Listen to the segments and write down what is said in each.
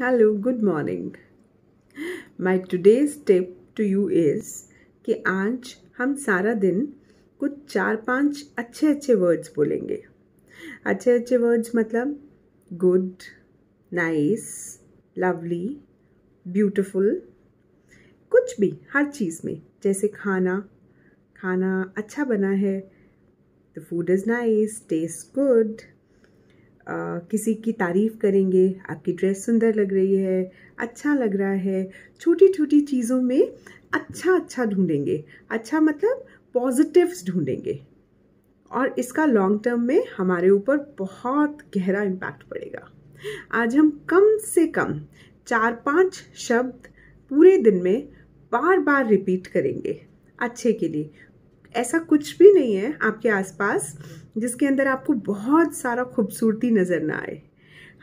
hello good morning my today's tip to you is कि आज हम सारा दिन कुछ चार पांच अच्छे अच्छे वर्ड्स बोलेंगे अच्छे अच्छे वर्ड्स मतलब गुड नाइस लवली ब्यूटिफुल कुछ भी हर चीज़ में जैसे खाना खाना अच्छा बना है the food is nice taste good किसी की तारीफ़ करेंगे आपकी ड्रेस सुंदर लग रही है अच्छा लग रहा है छोटी छोटी चीज़ों में अच्छा अच्छा ढूंढेंगे अच्छा मतलब पॉजिटिव्स ढूंढेंगे और इसका लॉन्ग टर्म में हमारे ऊपर बहुत गहरा इम्पैक्ट पड़ेगा आज हम कम से कम चार पांच शब्द पूरे दिन में बार बार रिपीट करेंगे अच्छे के लिए ऐसा कुछ भी नहीं है आपके आसपास जिसके अंदर आपको बहुत सारा खूबसूरती नज़र ना आए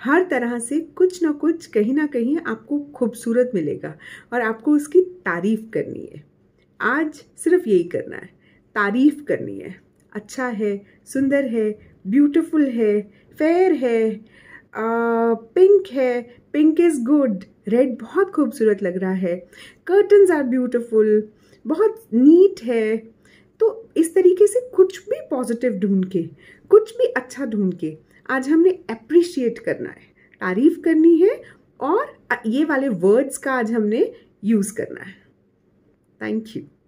हर तरह से कुछ ना कुछ कहीं ना कहीं आपको खूबसूरत मिलेगा और आपको उसकी तारीफ़ करनी है आज सिर्फ यही करना है तारीफ़ करनी है अच्छा है सुंदर है ब्यूटीफुल है फेयर है पिंक है पिंक इज़ गुड रेड बहुत खूबसूरत लग रहा है कर्टन्स आर ब्यूटीफुल बहुत नीट है इस तरीके से कुछ भी पॉजिटिव ढूंढ के कुछ भी अच्छा ढूंढ के आज हमने अप्रिशिएट करना है तारीफ करनी है और ये वाले वर्ड्स का आज हमने यूज़ करना है थैंक यू